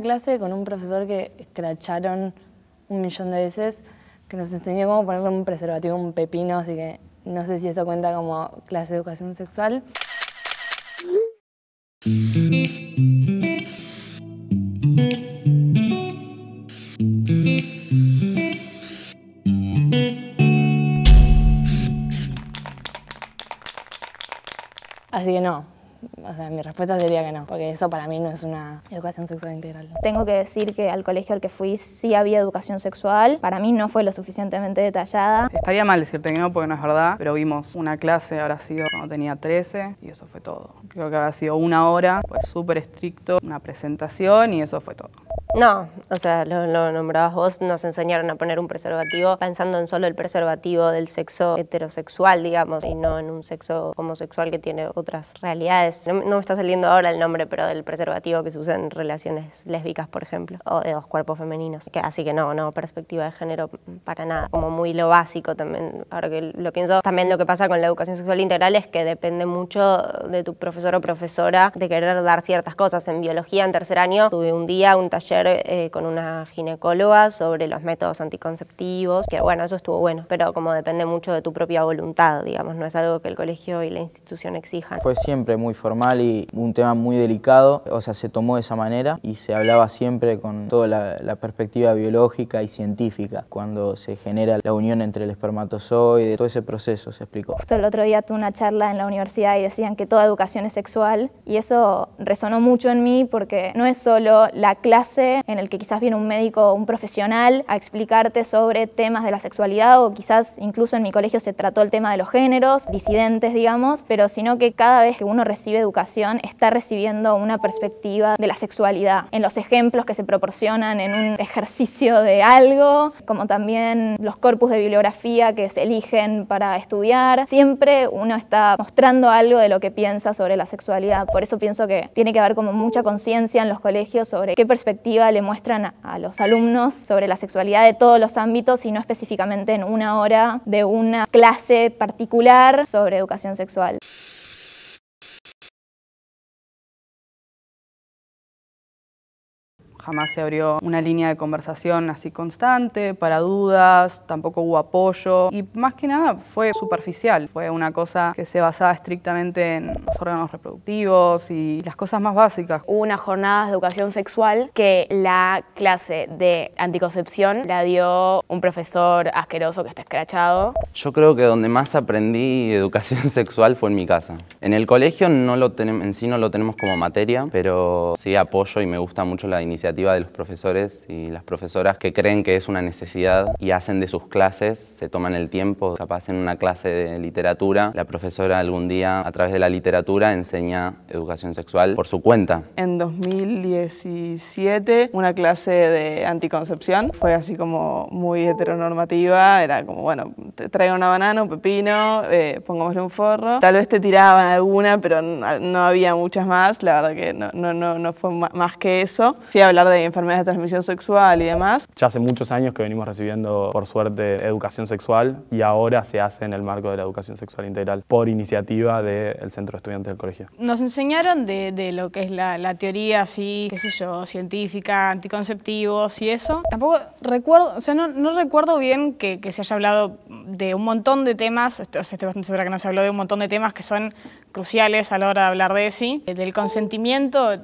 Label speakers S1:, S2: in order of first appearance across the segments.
S1: clase con un profesor que escracharon un millón de veces, que nos enseñó cómo poner un preservativo un pepino, así que no sé si eso cuenta como clase de educación sexual.
S2: Así que no, o sea, mi respuesta sería que no, porque eso para mí no es una educación sexual integral. Tengo que decir que al colegio al que fui sí había educación sexual. Para mí no fue lo suficientemente detallada.
S1: Estaría mal decirte que no, porque no es verdad, pero vimos una clase, habrá sido cuando tenía 13 y eso fue todo. Creo que habrá sido una hora, pues súper estricto, una
S3: presentación y eso fue todo. No, o sea, lo, nombrabas vos, nos enseñaron a poner un preservativo pensando en solo el preservativo del sexo heterosexual, digamos, y no en un sexo homosexual que tiene otras realidades. No, me está saliendo ahora el nombre, pero del preservativo que se usa en relaciones lésbicas, por ejemplo, o de dos cuerpos femeninos. así que no, no, perspectiva de género para nada. Como muy lo básico también, ahora que lo pienso, también lo que pasa con la educación sexual integral es que depende mucho de tu profesor o profesora de querer dar ciertas cosas. En biología, en tercer año, tuve un día un taller eh, con una ginecóloga sobre los métodos anticonceptivos, que bueno, eso estuvo bueno, pero como depende mucho de tu propia voluntad, digamos, no es algo que el colegio y la institución exijan. Fue
S1: siempre muy formal y un tema muy delicado, o sea, se tomó de esa manera y se hablaba siempre con toda la, la perspectiva biológica y científica, cuando se genera la unión entre el espermatozoide, todo ese proceso se explicó.
S2: Justo el otro día tuve una charla en la universidad y decían que toda educación es sexual y eso resonó mucho en mí porque no es solo la clase en el que quizás viene un médico, un profesional a explicarte sobre temas de la sexualidad o quizás incluso en mi colegio se trató el tema de los géneros, disidentes digamos, pero sino que cada vez que uno recibe educación está recibiendo una perspectiva de la sexualidad en los ejemplos que se proporcionan en un ejercicio de algo, como también los corpus de bibliografía que se eligen para estudiar. Siempre uno está mostrando algo de lo que piensa sobre la sexualidad, por eso pienso que tiene que haber como mucha conciencia en los colegios sobre qué perspectiva le muestran a los alumnos sobre la sexualidad de todos los ámbitos y no específicamente en una hora de una clase particular sobre educación sexual.
S1: jamás se abrió una línea de conversación así constante, para dudas, tampoco hubo apoyo y más que nada fue superficial, fue una cosa que se basaba estrictamente en los órganos reproductivos y las cosas más básicas. Hubo unas jornadas de educación sexual que la clase de anticoncepción la dio un profesor asqueroso que está escrachado.
S4: Yo creo que donde más aprendí educación sexual fue en mi casa. En el colegio no lo en sí no lo tenemos como materia, pero sí apoyo y me gusta mucho la iniciativa de los profesores y las profesoras que creen que es una necesidad y hacen de sus clases, se toman el tiempo, capaz en una clase de literatura, la profesora algún día a través de la literatura enseña educación sexual por su cuenta. En 2017 una clase de anticoncepción fue así como muy heteronormativa, era como bueno, te traigo una banana, un pepino, eh, pongámosle un forro, tal vez te tiraban alguna pero no había muchas más, la verdad que no, no, no, no fue más que eso. Sí hablar de enfermedades de transmisión sexual y demás.
S1: Ya hace muchos años que venimos recibiendo, por suerte, educación sexual y ahora se hace en el marco de la educación sexual integral por iniciativa del Centro de Estudiantes del Colegio. Nos enseñaron de, lo que es la, teoría así, qué sé yo, científica, anticonceptivos y eso. Tampoco recuerdo, o sea, no, no recuerdo bien que, se haya hablado de un montón de temas, estoy bastante segura que no se habló de un montón de temas que son cruciales a la hora de hablar de sí, eh, Del consentimiento,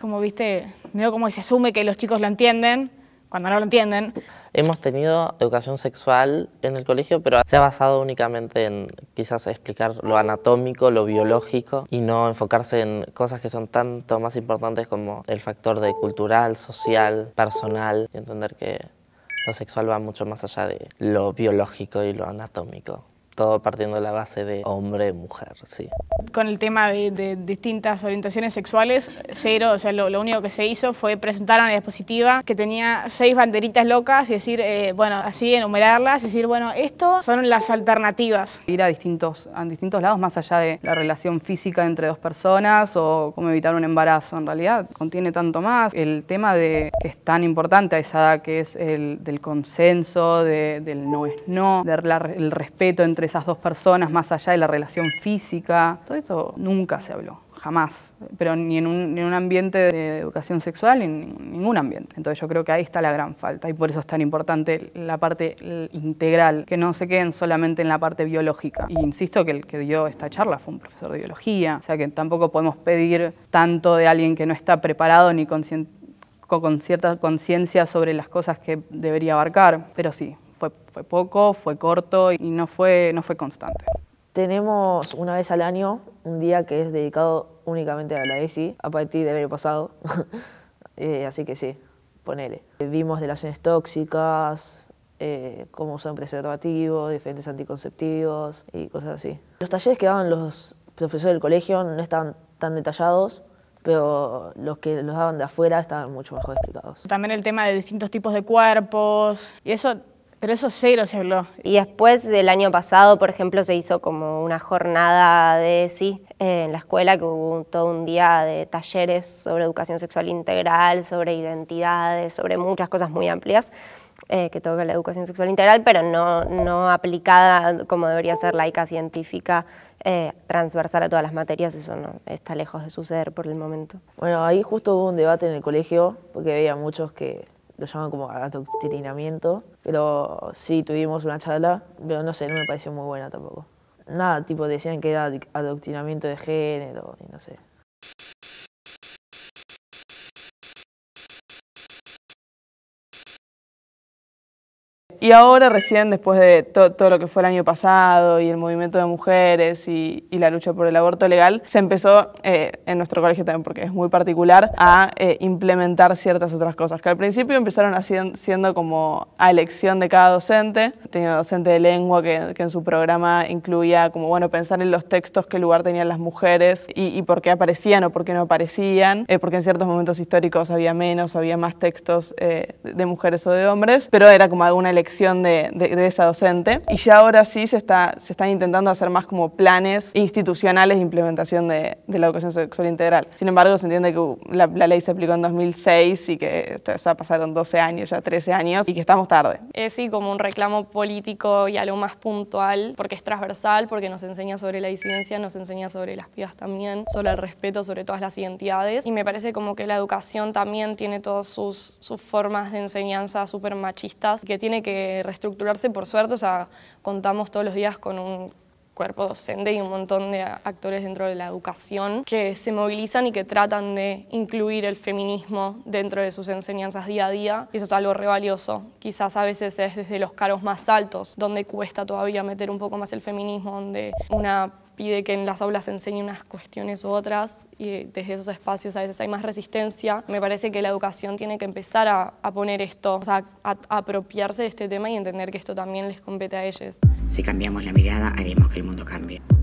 S1: como viste, veo como se asume que los chicos lo entienden, cuando no lo entienden.
S3: Hemos tenido educación sexual en el colegio, pero se ha basado únicamente en quizás explicar lo anatómico, lo biológico, y no enfocarse en cosas que son tanto más importantes como el factor de cultural, social, personal, y entender que lo sexual va mucho más allá de lo biológico y lo anatómico todo partiendo de la base de hombre-mujer, sí.
S1: Con el tema de, distintas orientaciones sexuales, cero, o sea, lo, único que se hizo fue presentar una diapositiva que tenía seis banderitas locas y decir, eh, bueno, así enumerarlas, y decir, bueno, esto son las alternativas. Ir a distintos, a distintos lados, más allá de la relación física entre dos personas o cómo evitar un embarazo, en realidad contiene tanto más. El tema de que es tan importante a esa edad que es el del consenso, del no es no, del respeto entre esas dos personas, más allá de la relación física, todo eso nunca se habló jamás, pero ni en, un, ambiente de educación sexual, en ningún ambiente. Entonces yo creo que ahí está la gran falta y por eso es tan importante la parte integral, que no se queden solamente en la parte biológica. Y insisto que el que dio esta charla fue un profesor de biología, o sea que tampoco podemos pedir tanto de alguien que no está preparado ni con cierta conciencia sobre las cosas que debería abarcar, pero sí, fue, fue poco, fue corto y no fue, no fue constante. Tenemos una vez al año un día que es dedicado únicamente a la ESI, a partir del año pasado, eh, así que sí, ponele. Vimos delaciones tóxicas, eh, cómo son preservativos, diferentes anticonceptivos y cosas así. Los talleres que daban los profesores del colegio no estaban tan detallados, pero los que los daban de afuera estaban mucho mejor explicados. También el tema de distintos tipos de cuerpos, y eso pero eso
S3: cero se habló. Y después, el año pasado, por ejemplo, se hizo como una jornada de sí eh, en la escuela, que hubo todo un día de talleres sobre educación sexual integral, sobre identidades, sobre muchas cosas muy amplias. Eh, que toca la educación sexual integral, pero no, no aplicada como debería ser laica, científica, eh, transversal a todas las materias, eso no está lejos de suceder por el momento.
S1: Bueno, ahí justo hubo un debate en el colegio, porque había muchos que lo llaman como adoctrinamiento, pero sí tuvimos una charla, pero no sé, no me pareció muy buena tampoco. Nada, tipo decían que era adoctrinamiento de género y no sé. Y ahora
S4: recién, después de todo lo que fue el año pasado y el movimiento de mujeres y, la lucha por el aborto legal, se empezó eh, en nuestro colegio también, porque es muy particular, a eh, implementar ciertas otras cosas, que al principio empezaron siendo como a elección de cada docente. Tenía docente de lengua que, en su programa incluía como, bueno, pensar en los textos, qué lugar tenían las mujeres y, por qué aparecían o por qué no aparecían, eh, porque en ciertos momentos históricos había menos, había más textos de mujeres o de hombres, pero era como alguna elección de, esa docente. Y ya ahora sí se, está, se están intentando hacer más como planes institucionales de implementación de, de la educación sexual integral. Sin embargo, se entiende que uh, la, ley se aplicó en 2006 y que o este, sea, pasaron 12 años, ya 13 años, y que estamos tarde.
S2: Es sí como un reclamo político y algo más puntual, porque es transversal, porque nos enseña sobre la disidencia, nos enseña sobre las pibas también, sobre el respeto, sobre todas las identidades. Y me parece como que la educación también tiene todas sus, sus formas de enseñanza súper machistas que tiene que reestructurarse, por suerte, o sea, contamos todos los días con un cuerpo docente y un montón de actores dentro de la educación que se movilizan y que tratan de incluir el feminismo dentro de sus enseñanzas día a día. eso es algo revalioso Quizás a veces es desde los caros más altos donde cuesta todavía meter un poco más el feminismo, donde una pide que en las aulas se enseñen unas cuestiones u otras y desde esos espacios a veces hay más resistencia. Me parece que la educación tiene que empezar a, poner esto, o sea, a apropiarse de este tema y entender que esto también les compete a ellos. Si
S1: cambiamos la mirada, haremos que el mundo cambie.